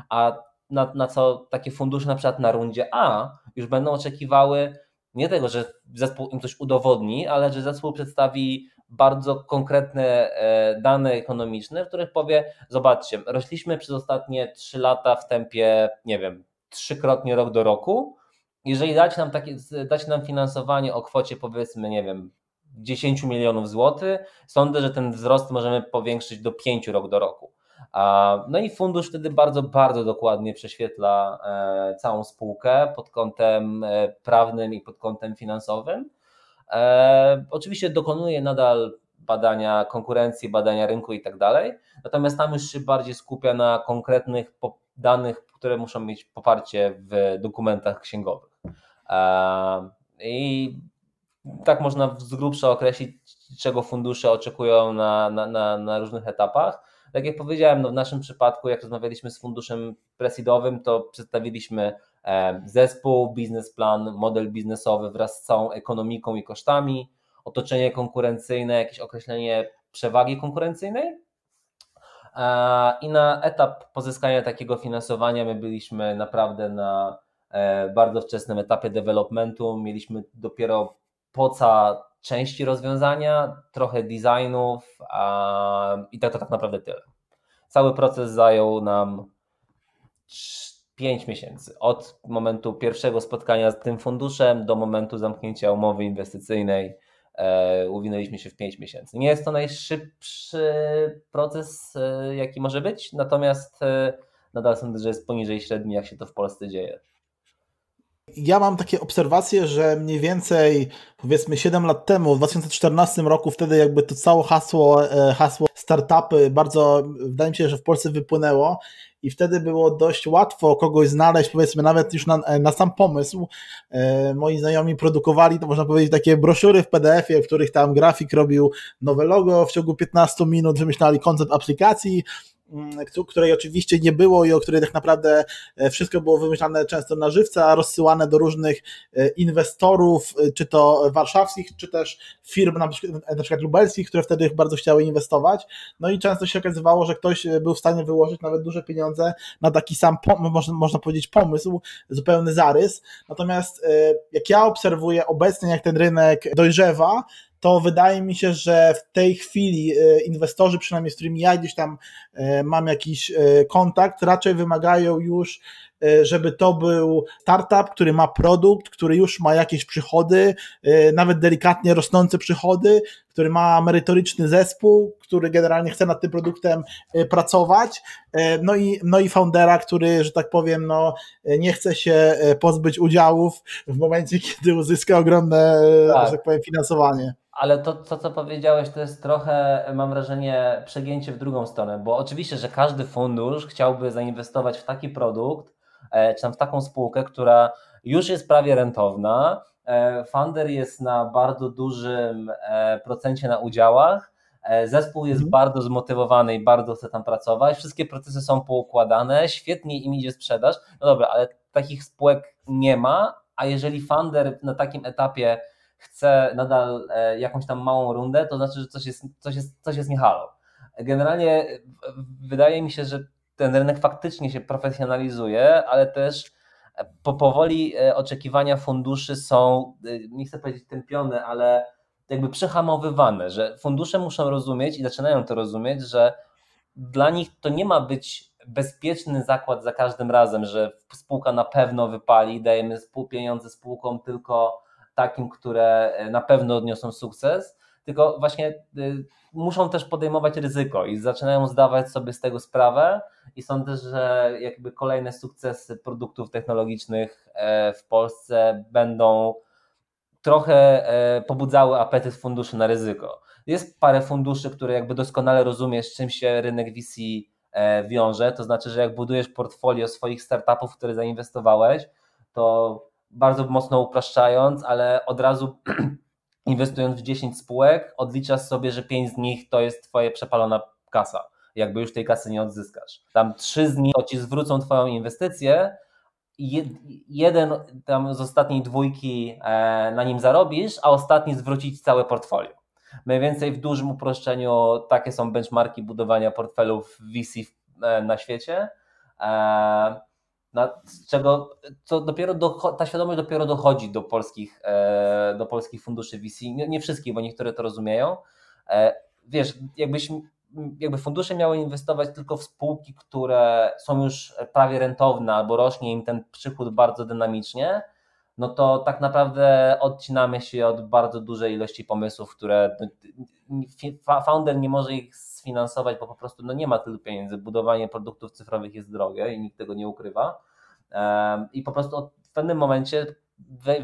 [SPEAKER 2] A na, na co takie fundusze na przykład na rundzie A już będą oczekiwały nie tego, że zespół im coś udowodni, ale że zespół przedstawi bardzo konkretne e, dane ekonomiczne, w których powie: Zobaczcie, rośliśmy przez ostatnie 3 lata w tempie, nie wiem, trzykrotnie rok do roku. Jeżeli dać nam, takie, dać nam finansowanie o kwocie, powiedzmy, nie wiem, 10 milionów złotych, sądzę, że ten wzrost możemy powiększyć do 5 rok do roku. No i fundusz wtedy bardzo, bardzo dokładnie prześwietla e, całą spółkę pod kątem e, prawnym i pod kątem finansowym. E, oczywiście dokonuje nadal badania konkurencji, badania rynku i tak dalej, natomiast tam już się bardziej skupia na konkretnych danych, które muszą mieć poparcie w dokumentach księgowych. I tak można z grubsza określić, czego fundusze oczekują na, na, na, na różnych etapach. Tak jak powiedziałem, no w naszym przypadku, jak rozmawialiśmy z funduszem presidowym, to przedstawiliśmy e, zespół, biznesplan, model biznesowy wraz z całą ekonomiką i kosztami, otoczenie konkurencyjne, jakieś określenie przewagi konkurencyjnej. E, I na etap pozyskania takiego finansowania my byliśmy naprawdę na e, bardzo wczesnym etapie developmentu. Mieliśmy dopiero poca części rozwiązania, trochę designów i tak to tak naprawdę tyle. Cały proces zajął nam 5 miesięcy. Od momentu pierwszego spotkania z tym funduszem do momentu zamknięcia umowy inwestycyjnej e, uwinęliśmy się w 5 miesięcy. Nie jest to najszybszy proces, e, jaki może być, natomiast e, nadal sądzę, że jest poniżej średniej, jak się to w Polsce dzieje.
[SPEAKER 1] Ja mam takie obserwacje, że mniej więcej powiedzmy 7 lat temu, w 2014 roku, wtedy jakby to całe hasło, e, hasło startupy bardzo, wydaje mi się, że w Polsce wypłynęło i wtedy było dość łatwo kogoś znaleźć, powiedzmy nawet już na, e, na sam pomysł. E, moi znajomi produkowali, to można powiedzieć, takie broszury w PDF-ie, w których tam grafik robił nowe logo w ciągu 15 minut, wymyślali koncept aplikacji, Mm, której oczywiście nie było i o której tak naprawdę e, wszystko było wymyślane często na żywca, a rozsyłane do różnych e, inwestorów, e, czy to warszawskich, czy też firm na przykład, na przykład lubelskich, które wtedy bardzo chciały inwestować. No i często się okazywało, że ktoś był w stanie wyłożyć nawet duże pieniądze na taki sam, można powiedzieć, pomysł, zupełny zarys. Natomiast jak ja obserwuję obecnie, jak ten rynek dojrzewa, to wydaje mi się, że w tej chwili e, inwestorzy, przynajmniej z którymi ja gdzieś tam e, mam jakiś e, kontakt, raczej wymagają już E, żeby to był startup, który ma produkt, który już ma jakieś przychody, e, nawet delikatnie rosnące przychody, który ma merytoryczny zespół, który generalnie chce nad tym produktem e, pracować, no i, no i foundera, który, że tak powiem, no, nie chce się pozbyć udziałów w momencie, kiedy uzyska ogromne, tak. że tak powiem, finansowanie.
[SPEAKER 2] Ale to, to, co powiedziałeś, to jest trochę, mam wrażenie, przegięcie w drugą stronę, bo oczywiście, że każdy fundusz chciałby zainwestować w taki produkt, E, czy tam w taką spółkę, która już jest prawie rentowna, e, funder jest na bardzo dużym e, procencie na udziałach, Zespół jest mhm. bardzo zmotywowany i bardzo chce tam pracować. Wszystkie procesy są poukładane, świetnie im idzie sprzedaż. No dobra, ale takich spółek nie ma, a jeżeli funder na takim etapie chce nadal jakąś tam małą rundę, to znaczy, że coś jest, coś jest, coś jest niehalo. Generalnie wydaje mi się, że ten rynek faktycznie się profesjonalizuje, ale też e, po powoli e, oczekiwania funduszy są, e, nie chcę powiedzieć tępione, ale jakby przehamowywane, że fundusze muszą rozumieć i zaczynają to rozumieć, że dla nich to nie ma być bezpieczny zakład za każdym razem, że spółka na pewno wypali, dajemy pieniądze spółkom tylko takim, które na pewno odniosą sukces, tylko właśnie y, muszą też podejmować ryzyko i zaczynają zdawać sobie z tego sprawę i sądzę, że jakby kolejne sukcesy produktów technologicznych e, w Polsce będą trochę e, pobudzały apetyt funduszy na ryzyko. Jest parę funduszy, które jakby doskonale rozumiesz, z czym się rynek VC e, wiąże, to znaczy, że jak budujesz portfolio swoich startupów, w które zainwestowałeś, to bardzo mocno upraszczając, ale od razu <clears throat> inwestując w 10 spółek, odliczasz sobie, że 5 z nich to jest twoje przepalona kasa. Jakby już tej kasy nie odzyskasz. Tam 3 z nich to ci zwrócą twoją inwestycję, jeden tam z ostatniej dwójki e, na nim zarobisz, a ostatni zwrócić całe portfolio. Mniej więcej w dużym uproszczeniu takie są benchmarki budowania portfelów VC e, na świecie. E, na, czego to dopiero do, ta świadomość dopiero dochodzi do polskich, e, do polskich funduszy VC. Nie, nie wszystkich, bo niektóre to rozumieją. E, wiesz, jakbyś, jakby fundusze miały inwestować tylko w spółki, które są już prawie rentowne albo rośnie im ten przychód bardzo dynamicznie, no to tak naprawdę odcinamy się od bardzo dużej ilości pomysłów, które no, founder nie może ich sfinansować, bo po prostu no nie ma tylu pieniędzy. Budowanie produktów cyfrowych jest drogie i nikt tego nie ukrywa. I po prostu w pewnym momencie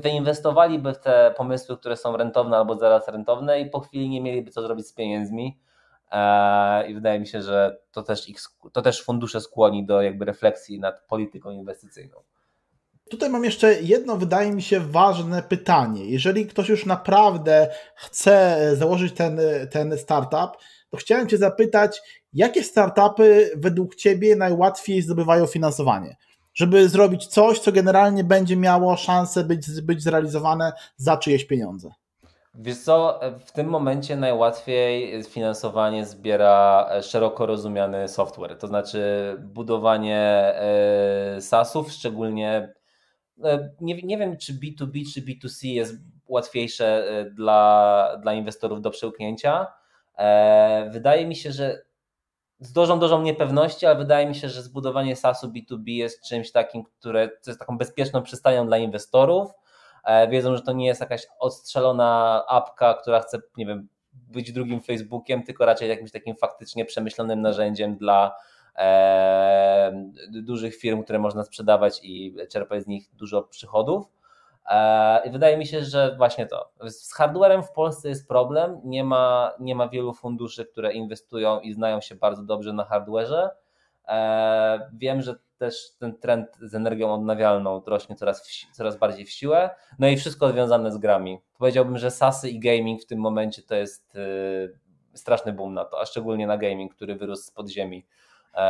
[SPEAKER 2] wyinwestowaliby w te pomysły, które są rentowne albo zaraz rentowne i po chwili nie mieliby co zrobić z pieniędzmi. E, I wydaje mi się, że to też, ich, to też fundusze skłoni do jakby refleksji nad polityką inwestycyjną.
[SPEAKER 1] Tutaj mam jeszcze jedno, wydaje mi się, ważne pytanie. Jeżeli ktoś już naprawdę chce założyć ten, ten startup, to chciałem Cię zapytać, jakie startupy według Ciebie najłatwiej zdobywają finansowanie? Żeby zrobić coś, co generalnie będzie miało szansę być, być zrealizowane za czyjeś pieniądze.
[SPEAKER 2] Wiesz co, w tym momencie najłatwiej finansowanie zbiera szeroko rozumiany software, to znaczy budowanie e, SaaS-ów, szczególnie e, nie, nie wiem czy B2B czy B2C jest łatwiejsze e, dla, dla inwestorów do przełknięcia, E, wydaje mi się, że z dużą, dużą niepewności, ale wydaje mi się, że zbudowanie SaaS-u B2B jest czymś takim, które jest taką bezpieczną przystanią dla inwestorów. E, wiedzą, że to nie jest jakaś odstrzelona apka, która chce, nie wiem, być drugim Facebookiem, tylko raczej jakimś takim faktycznie przemyślonym narzędziem dla e, dużych firm, które można sprzedawać i czerpać z nich dużo przychodów. E, I wydaje mi się, że właśnie to. Z hardwarem w Polsce jest problem. Nie ma, nie ma wielu funduszy, które inwestują i znają się bardzo dobrze na hardwareze. E, wiem, że też ten trend z energią odnawialną rośnie coraz, coraz bardziej w siłę. No i wszystko związane z grami. Powiedziałbym, że sasy i gaming w tym momencie to jest y, straszny boom na to, a szczególnie na gaming, który wyrósł z podziemi. Yy,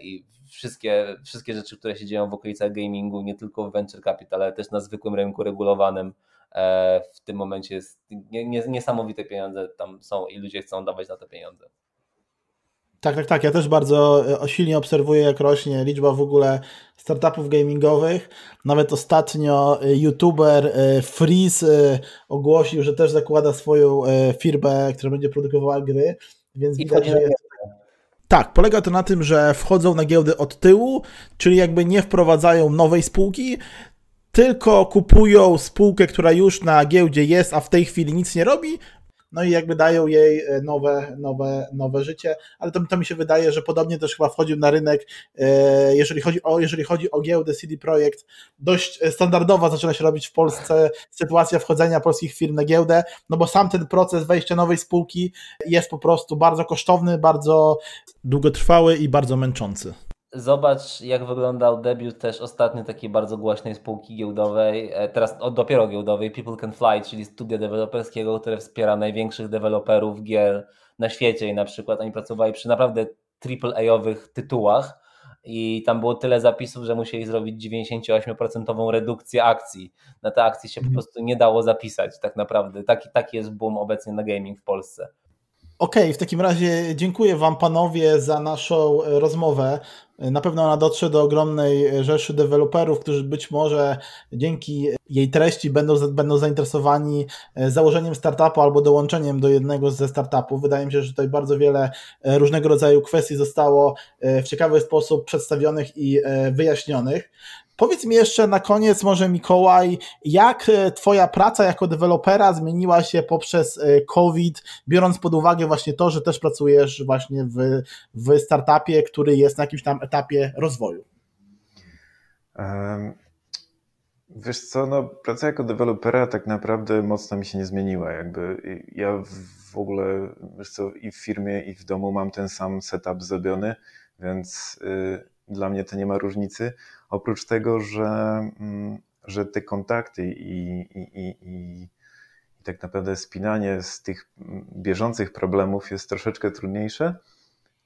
[SPEAKER 2] I wszystkie, wszystkie rzeczy, które się dzieją w okolicach gamingu, nie tylko w venture capital, ale też na zwykłym rynku regulowanym. E, w tym momencie jest niesamowite pieniądze tam są i ludzie chcą dawać na te pieniądze.
[SPEAKER 1] Tak, tak, tak. Ja też bardzo e, silnie obserwuję, jak rośnie liczba w ogóle startupów gamingowych. Nawet ostatnio e, youtuber Freeze ogłosił, że też zakłada swoją firmę, która będzie produkowała gry. Więc I widać, że jest tak, polega to na tym, że wchodzą na giełdę od tyłu, czyli jakby nie wprowadzają nowej spółki, tylko kupują spółkę, która już na giełdzie jest, a w tej chwili nic nie robi, no i jakby dają jej e, nowe, nowe, nowe życie, ale to, to mi się wydaje, że podobnie też chyba wchodził na rynek, e, jeżeli chodzi o, jeżeli chodzi o giełdę CD Projekt, dość e, standardowa zaczyna się robić w Polsce sytuacja wchodzenia polskich firm na giełdę, no bo sam ten proces wejścia nowej spółki jest po prostu bardzo kosztowny, bardzo długotrwały i bardzo męczący.
[SPEAKER 2] Zobacz, jak wyglądał debiut też ostatnio takiej bardzo głośnej spółki giełdowej, e, teraz od dopiero giełdowej, People Can Fly, czyli studia deweloperskiego, które wspiera największych deweloperów gier na świecie i na przykład oni pracowali przy naprawdę AAA-owych tytułach i tam było tyle zapisów, że musieli zrobić 98% redukcję akcji. Na te akcje się po mhm. prostu nie dało zapisać tak naprawdę. Taki, taki jest boom obecnie na gaming w Polsce.
[SPEAKER 1] Okej, okay, w takim razie dziękuję Wam panowie za naszą e, rozmowę. E, na pewno ona dotrze do ogromnej e, rzeszy deweloperów, którzy być może dzięki jej treści będą, będą zainteresowani założeniem startupu albo dołączeniem do jednego ze startupów. Wydaje mi się, że tutaj bardzo wiele różnego rodzaju kwestii zostało w ciekawy sposób przedstawionych i wyjaśnionych. Powiedz mi jeszcze na koniec, może Mikołaj, jak e, Twoja praca jako dewelopera zmieniła się poprzez e, COVID, biorąc pod uwagę właśnie to, że też pracujesz właśnie w, w startupie, który jest na jakimś tam etapie rozwoju?
[SPEAKER 3] Wiesz co, no, praca jako dewelopera tak naprawdę mocno mi się nie zmieniła. Jakby ja w ogóle, wiesz co, i w firmie, i w domu mam ten sam setup zrobiony, więc y, dla mnie to nie ma różnicy. Oprócz tego, że, mm, że te kontakty i, i, i, i tak naprawdę spinanie z tych mm, bieżących problemów jest troszeczkę trudniejsze,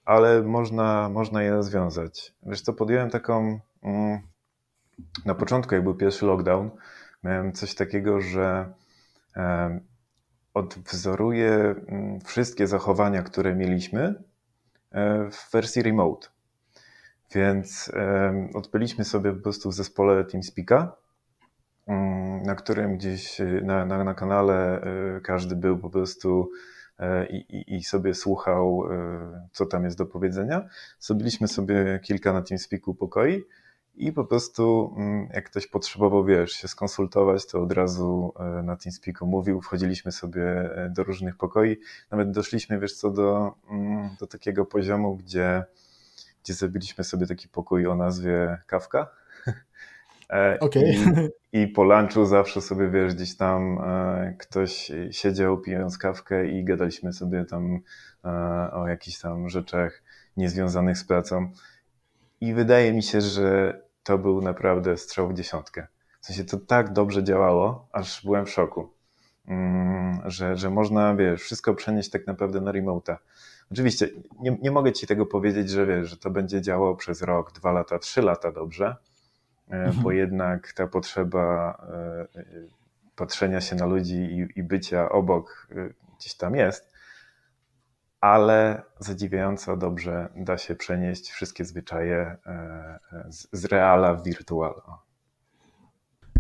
[SPEAKER 3] ale można, można je rozwiązać. Wiesz co, podjąłem taką. Mm, na początku, jak był pierwszy lockdown, miałem coś takiego, że odwzoruję wszystkie zachowania, które mieliśmy e, w wersji remote. Więc odbyliśmy sobie po prostu w zespole TeamSpeaka, mm, na którym gdzieś y, na, na, na kanale y, każdy był po prostu e, i, i, sobie słuchał, y, co tam jest do powiedzenia. Zrobiliśmy sobie kilka na TeamSpeaku pokoi i po prostu mm, jak ktoś potrzebował, wiesz, się skonsultować, to od razu e, na TeamSpeaku mówił, wchodziliśmy sobie e, do różnych pokoi. Nawet doszliśmy, wiesz co, do, mm, do takiego poziomu, gdzie gdzie zrobiliśmy sobie taki pokój o nazwie Kawka. <laughs> E, okay. I, I, po lunchu zawsze sobie, wiesz, gdzieś tam e, ktoś siedział pijąc kawkę i gadaliśmy sobie tam e, o jakichś tam rzeczach niezwiązanych z pracą. I wydaje mi się, że to był naprawdę strzał w dziesiątkę. W sensie to tak dobrze działało, aż byłem w szoku, mm, że, że można, wiesz, wszystko przenieść tak naprawdę na remote'a. Oczywiście nie, nie mogę ci tego powiedzieć, że wiesz, że to będzie działało przez rok, dwa lata, trzy lata dobrze, e, mhm. bo jednak ta potrzeba e, e, patrzenia się na ludzi i, i bycia obok gdzieś tam jest. Ale zadziwiająco dobrze da się przenieść wszystkie zwyczaje z, z reala w wirtual.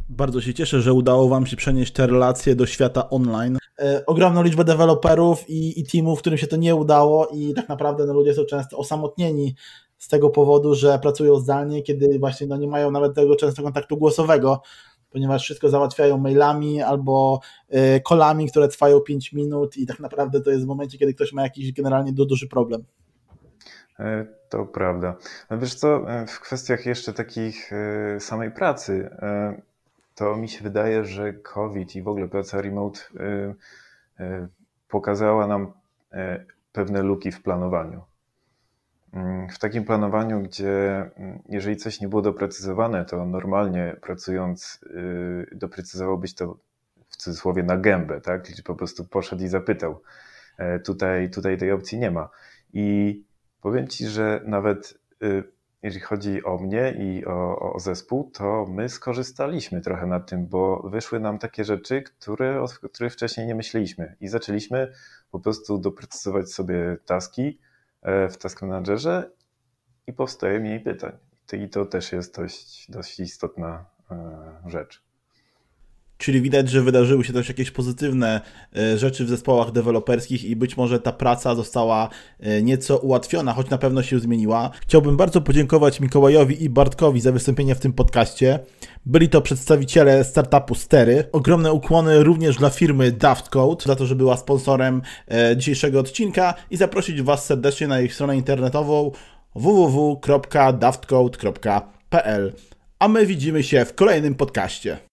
[SPEAKER 1] Bardzo się cieszę, że udało Wam się przenieść te relacje do świata online. E, ogromną liczbę deweloperów i, i teamów, którym się to nie udało i tak naprawdę no, ludzie są często osamotnieni z tego powodu, że pracują zdalnie, kiedy właśnie no, nie mają nawet tego często kontaktu głosowego, ponieważ wszystko załatwiają mailami albo e, kolami, które trwają 5 minut i tak naprawdę to jest w momencie, kiedy ktoś ma jakiś generalnie duży problem.
[SPEAKER 3] E, to prawda. No wiesz co, w kwestiach jeszcze takich samej pracy, to mi się wydaje, że COVID i w ogóle praca remote y, y, pokazała nam y, pewne luki w planowaniu. Mm, w takim planowaniu, gdzie mm, jeżeli coś nie było doprecyzowane, to normalnie pracując doprecyzowałbyś to w cudzysłowie na gębę, tak? Czyli po prostu poszedł i zapytał. E, tutaj, tutaj tej opcji nie ma. I powiem Ci, że nawet jeżeli chodzi o mnie i o, o, zespół, to my skorzystaliśmy trochę na tym, bo wyszły nam takie rzeczy, które, o których wcześniej nie myśleliśmy i zaczęliśmy po prostu doprecyzować sobie taski e, w Task Managerze i powstaje mniej pytań. I to też jest dość, dość istotna e, rzecz
[SPEAKER 1] czyli widać, że wydarzyły się też jakieś pozytywne e, rzeczy w zespołach deweloperskich i być może ta praca została e, nieco ułatwiona, choć na pewno się zmieniła. Chciałbym bardzo podziękować Mikołajowi i Bartkowi za wystąpienie w tym podcaście. Byli to przedstawiciele startupu Stery. Ogromne ukłony również dla firmy Daft Code za to, że była sponsorem e, dzisiejszego odcinka i zaprosić Was serdecznie na ich stronę internetową www.daftcode.pl. A my widzimy się w kolejnym podcaście.